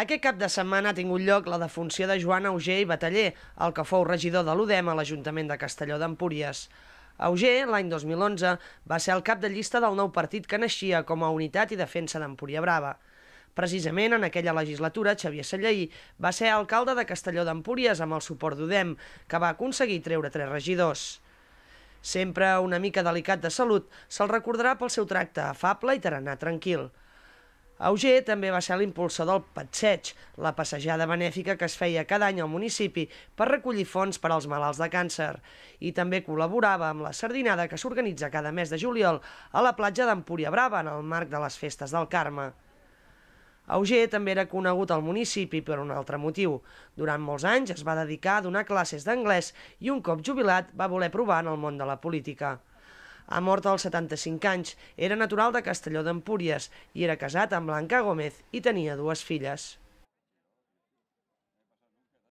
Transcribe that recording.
Aquest cap de setmana ha tingut lloc la defunció de Joan Auger i Bataller, el que fou regidor de l'UDEM a l'Ajuntament de Castelló d'Empúries. Auger, l'any 2011, va ser el cap de llista del nou partit que naixia com a Unitat i Defensa d'Empúria Brava. Precisament en aquella legislatura, Xavier Sallaí va ser alcalde de Castelló d'Empúries amb el suport d'UDEM, que va aconseguir treure tres regidors. Sempre una mica delicat de salut, se'l recordarà pel seu tracte afable i tarannà tranquil. Auger també va ser l'impulsor del Patseig, la passejada benèfica que es feia cada any al municipi per recollir fons per als malalts de càncer. I també col·laborava amb la sardinada que s'organitza cada mes de juliol a la platja d'Empúria Brava en el marc de les festes del Carme. Auger també era conegut al municipi per un altre motiu. Durant molts anys es va dedicar a donar classes d'anglès i un cop jubilat va voler provar en el món de la política. Ha mort als 75 anys, era natural de Castelló d'Empúries i era casat amb Blanca Gómez i tenia dues filles.